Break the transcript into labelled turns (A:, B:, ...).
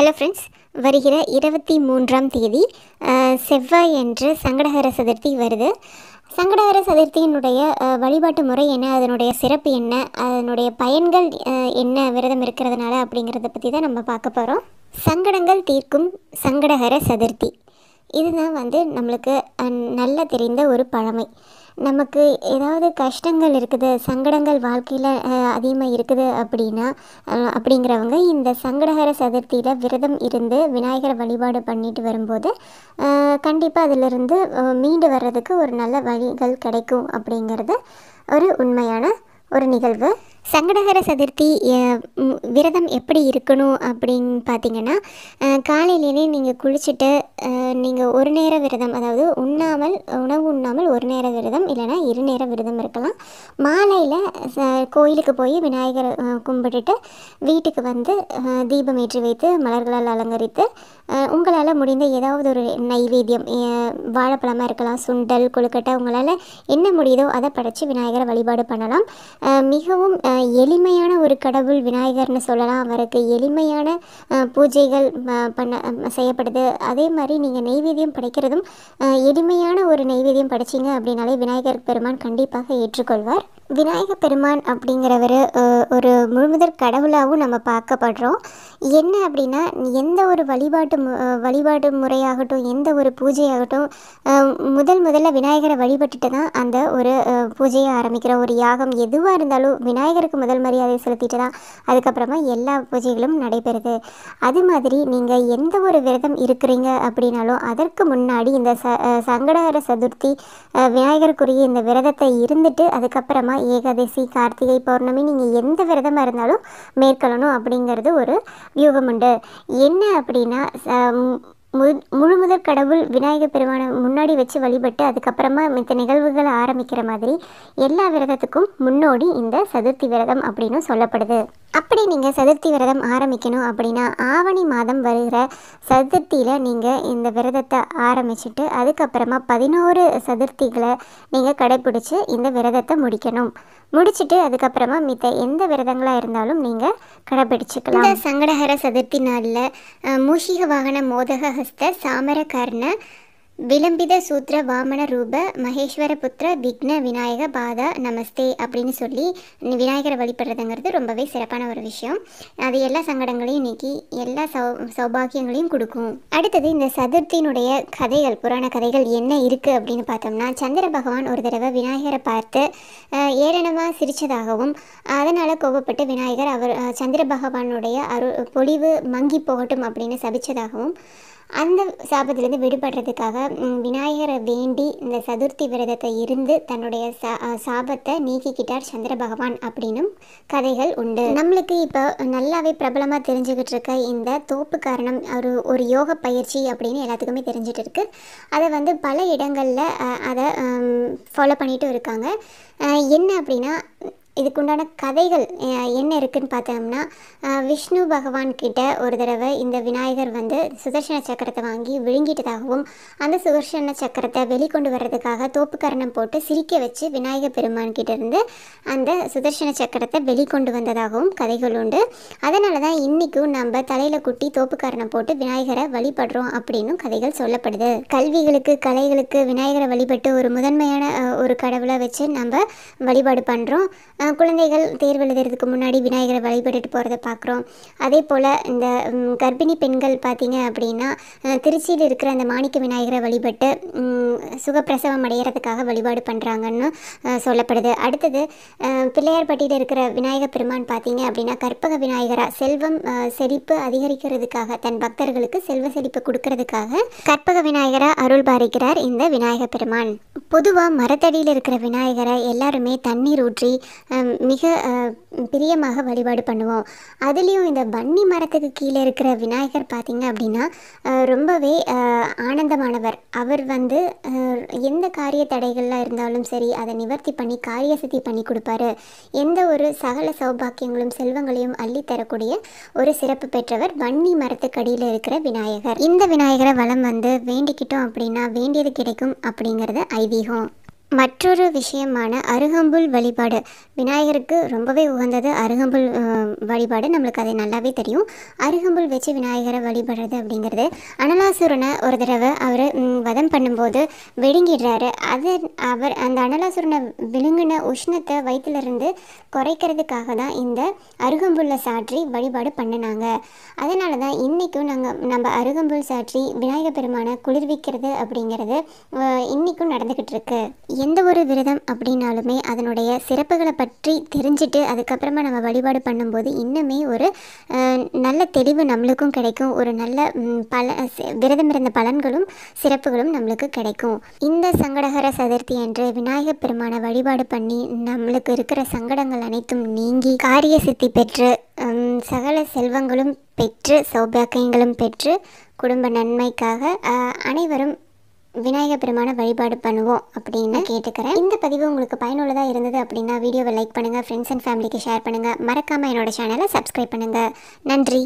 A: hello friends வருகிற இருபத்தி மூன்றாம் தேதி செவ்வாய் என்று சங்கடகர சதுர்த்தி வருது சங்கடகர சதுர்த்தியினுடைய வழிபாட்டு முறை என்ன அதனுடைய சிறப்பு என்ன அதனுடைய பயன்கள் என்ன விரதம் இருக்கிறதுனால அப்படிங்கிறத பற்றி தான் நம்ம பார்க்க போகிறோம் சங்கடங்கள் தீர்க்கும் சங்கடகர சதுர்த்தி இதுதான் வந்து நம்மளுக்கு நல்லா தெரிந்த ஒரு பழமை நமக்கு ஏதாவது கஷ்டங்கள் இருக்குது சங்கடங்கள் வாழ்க்கையில் அதிகமாக இருக்குது அப்படின்னா அப்படிங்கிறவங்க இந்த சங்கடகர சதுர்த்தியில் விரதம் இருந்து விநாயகரை வழிபாடு பண்ணிட்டு வரும்போது கண்டிப்பாக அதிலிருந்து மீண்டு வர்றதுக்கு ஒரு நல்ல வழிகள் கிடைக்கும் அப்படிங்கிறது ஒரு உண்மையான ஒரு நிகழ்வு சங்கடகர சதுர்த்தி விரதம் எப்படி இருக்கணும் அப்படின்னு பார்த்தீங்கன்னா காலையிலேயே நீங்கள் குளிச்சுட்டு நீங்கள் ஒரு நேர விரதம் அதாவது உண்ணாமல் உணவு உண்ணாமல் ஒரு நேர விரதம் இல்லைனா இரு நேர விரதம் இருக்கலாம் மாலையில் கோயிலுக்கு போய் விநாயகர் கும்பிட்டுட்டு வீட்டுக்கு வந்து தீபம் ஏற்றி வைத்து மலர்களால் அலங்கரித்து உங்களால் முடிந்த ஏதாவது ஒரு நைவேத்தியம் வாழைப்பழமாக இருக்கலாம் சுண்டல் கொழுக்கட்டை உங்களால் என்ன முடியுதோ அதை படைத்து விநாயகரை வழிபாடு பண்ணலாம் மிகவும் எளிமையான ஒரு கடவுள் விநாயகர்னு சொல்லலாம் அவருக்கு எளிமையான பூஜைகள் பண்ண செய்யப்படுது அதே மாதிரி நீங்கள் நெய்வேதியம் படைக்கிறதும் எளிமையான ஒரு நெய்வேதியம் படைச்சிங்க அப்படின்னாலே விநாயகர் பெருமான் கண்டிப்பாக ஏற்றுக்கொள்வார் விநாயக பெருமான் அப்படிங்கிறவர் ஒரு முழுமுதற் கடவுளாகவும் நம்ம பார்க்கப்படுறோம் என்ன அப்படின்னா எந்த ஒரு வழிபாட்டு வழிபாட்டு முறையாகட்டும் எந்த ஒரு பூஜையாகட்டும் முதல் முதல்ல விநாயகரை வழிபட்டுட்டு தான் அந்த ஒரு பூஜையை ஆரம்பிக்கிறோம் ஒரு யாகம் எதுவாக இருந்தாலும் விநாயகருக்கு முதல் மரியாதை செலுத்திட்டு தான் அதுக்கப்புறமா எல்லா பூஜைகளும் நடைபெறுது அது மாதிரி நீங்கள் எந்த ஒரு விரதம் இருக்கிறீங்க அப்படின்னாலும் அதற்கு முன்னாடி இந்த ச சங்கடகர சதுர்த்தி விநாயகருக்குரிய இந்த விரதத்தை இருந்துட்டு அதுக்கப்புறமா ஏகாதசி கார்த்திகை பௌர்ணமி நீங்கள் எந்த விரதமாக இருந்தாலும் மேற்கொள்ளணும் அப்படிங்கிறது ஒரு வியூகம் உண்டு என்ன அப்படின்னா மு முழு முதல் கடவுள் விநாயகர் பெருமானை முன்னாடி வச்சு வழிபட்டு அதுக்கப்புறமா மித்த நிகழ்வுகளை ஆரம்பிக்கிற மாதிரி எல்லா விரதத்துக்கும் முன்னோடி இந்த சதுர்த்தி விரதம் அப்படின்னு சொல்லப்படுது அப்படி நீங்கள் சதுர்த்தி விரதம் ஆரம்பிக்கணும் அப்படின்னா ஆவணி மாதம் வருகிற சதுர்த்தியில் நீங்கள் இந்த விரதத்தை ஆரம்பிச்சுட்டு அதுக்கப்புறமா பதினோரு சதுர்த்திகளை நீங்கள் கடைப்பிடிச்சி இந்த விரதத்தை முடிக்கணும் முடிச்சுட்டு அதுக்கப்புறமா மித்த எந்த விரதங்களாக இருந்தாலும் நீங்கள் கடைப்பிடிச்சிக்கலாம் சங்கடகர சங்கடஹர சதுர்த்தி நாளில் மூஷிக வாகன மோதக ஹஸ்த சாமரகர்ண விளம்பித சூத்ர வாமன ரூப மகேஸ்வர புத்திர விக்ன விநாயக பாதா நமஸ்தே அப்படின்னு சொல்லி விநாயகரை வழிபடுறதுங்கிறது ரொம்பவே சிறப்பான ஒரு விஷயம் அது எல்லா சங்கடங்களையும் நீக்கி எல்லா சௌ சௌபாகியங்களையும் கொடுக்கும் அடுத்தது இந்த சதுர்த்தியினுடைய கதைகள் புராண கதைகள் என்ன இருக்குது அப்படின்னு பார்த்தோம்னா சந்திர பகவான் ஒரு தடவை விநாயகரை பார்த்து ஏளனமாக சிரித்ததாகவும் அதனால் கோபப்பட்டு விநாயகர் அவர் சந்திர பகவானுடைய அரு பொழிவு மங்கி போகட்டும் அப்படின்னு சபித்ததாகவும் அந்த சாபத்திலேருந்து விடுபடுறதுக்காக விநாயகரை வேண்டி இந்த சதுர்த்தி விரதத்தை இருந்து தன்னுடைய சா சாபத்தை நீக்கிக்கிட்டார் சந்திர பகவான் அப்படின்னும் கதைகள் உண்டு நம்மளுக்கு இப்போ நல்லாவே பிரபலமாக தெரிஞ்சுக்கிட்டு இருக்க இந்த தோப்பு காரணம் ஒரு ஒரு யோக பயிற்சி அப்படின்னு எல்லாத்துக்குமே தெரிஞ்சுட்டு இருக்கு அதை வந்து பல இடங்களில் அதை ஃபாலோ பண்ணிகிட்டும் இருக்காங்க என்ன அப்படின்னா இதுக்குண்டான கதைகள் என்ன இருக்குதுன்னு பார்த்தோம்னா விஷ்ணு பகவான் கிட்ட ஒரு தடவை இந்த விநாயகர் வந்து சுதர்சன சக்கரத்தை வாங்கி விழுங்கிட்டதாகவும் அந்த சுதர்சன சக்கரத்தை வெளிக்கொண்டு வர்றதுக்காக தோப்புக்கரணம் போட்டு சிரிக்க வச்சு விநாயகர் பெருமான் இருந்து அந்த சுதர்சன சக்கரத்தை வெளிக்கொண்டு வந்ததாகவும் கதைகள் உண்டு அதனால தான் இன்றைக்கும் நம்ம தலையில் குட்டி தோப்புக்கரணம் போட்டு விநாயகரை வழிபடுறோம் அப்படின்னு கதைகள் சொல்லப்படுது கல்விகளுக்கு கலைகளுக்கு விநாயகரை வழிபட்டு ஒரு முதன்மையான ஒரு கடவுளை வச்சு நம்ம வழிபாடு பண்ணுறோம் குழந்தைகள் தேர்வு எழுதுறதுக்கு முன்னாடி விநாயகரை வழிபட்டுட்டு போகிறத பார்க்குறோம் அதே போல் இந்த கர்ப்பிணி பெண்கள் பார்த்திங்க அப்படின்னா திருச்சியில் இருக்கிற அந்த மாணிக்க விநாயகரை வழிபட்டு சுகப்பிரசவம் அடையிறதுக்காக வழிபாடு பண்ணுறாங்கன்னு சொல்லப்படுது அடுத்தது பிள்ளையார்பட்டியில் இருக்கிற விநாயக பெருமான் பார்த்திங்க அப்படின்னா கற்பக விநாயகராக செல்வம் செழிப்பு அதிகரிக்கிறதுக்காக தன் பக்தர்களுக்கு செல்வ செழிப்பு கொடுக்கறதுக்காக கற்பக விநாயகரா அருள் பாரிக்கிறார் இந்த விநாயக பெருமான் பொதுவாக மரத்தடியில் இருக்கிற விநாயகரை எல்லாருமே தண்ணீர் ஊற்றி மிக பிரியமாக வழிபாடு பண்ணுவோம் அதுலேயும் இந்த பன்னி மரத்துக்கு கீழே இருக்கிற விநாயகர் பார்த்திங்க அப்படின்னா ரொம்பவே ஆனந்தமானவர் அவர் வந்து எந்த காரிய தடைகள்லாம் இருந்தாலும் சரி அதை நிவர்த்தி பண்ணி காரிய சித்தி பண்ணி கொடுப்பாரு எந்த ஒரு சகல சௌபாக்கியங்களும் செல்வங்களையும் அள்ளி தரக்கூடிய ஒரு சிறப்பு பெற்றவர் பன்னி மரத்துக்கு அடியில் இருக்கிற விநாயகர் இந்த விநாயகரை வளம் வந்து வேண்டிக்கிட்டோம் அப்படின்னா வேண்டியது கிடைக்கும் அப்படிங்கிறது ஐதீகம் மற்றொரு விஷயமான அருகம்புல் வழிபாடு விநாயகருக்கு ரொம்பவே உகந்தது அருகம்புல் வழிபாடு நம்மளுக்கு அது நல்லாவே தெரியும் அருகம்புல் வச்சு விநாயகரை வழிபடுறது அப்படிங்கிறது அனலாசுரனை ஒரு தடவை அவர் வதம் பண்ணும்போது விழுங்கிடுறாரு அது அவர் அந்த அனலாசுரனை விழுங்கின உஷ்ணத்தை வயிற்றுலேருந்து குறைக்கிறதுக்காக தான் இந்த அருகம்புல்லை சாற்றி வழிபாடு பண்ணினாங்க அதனால தான் இன்றைக்கும் நாங்கள் நம்ம அருகம்புல் சாற்றி விநாயகர் பெருமானை குளிர்விக்கிறது அப்படிங்கிறது இன்றைக்கும் நடந்துக்கிட்டு இருக்குது எந்த ஒரு விரதம் அப்படின்னாலுமே அதனுடைய சிறப்புகளை பற்றி தெரிஞ்சுட்டு அதுக்கப்புறமா நம்ம வழிபாடு பண்ணும்போது இன்னுமே ஒரு நல்ல தெளிவு நம்மளுக்கும் கிடைக்கும் ஒரு நல்ல பல விரதம் இருந்த பலன்களும் சிறப்புகளும் நம்மளுக்கு கிடைக்கும் இந்த சங்கடகர சதுர்த்தி அன்று விநாயக பெருமானை வழிபாடு பண்ணி நம்மளுக்கு இருக்கிற சங்கடங்கள் அனைத்தும் நீங்கி காரிய சித்தி பெற்று சகல செல்வங்களும் பெற்று சௌபாக்கியங்களும் பெற்று குடும்ப நன்மைக்காக அனைவரும் விநாயகர் பெருமான வழிபாடு பண்ணுவோம் அப்படின்னு கேட்டுக்கிறேன் இந்த பதிவு உங்களுக்கு பயனுள்ளதாக இருந்தது அப்படின்னா வீடியோவை லைக் பண்ணுங்கள் ஃப்ரெண்ட்ஸ் அண்ட் ஃபேமிலிக்கு ஷேர் பண்ணுங்கள் மறக்காமல் என்னோட சேனலை சப்ஸ்கிரைப் பண்ணுங்கள் நன்றி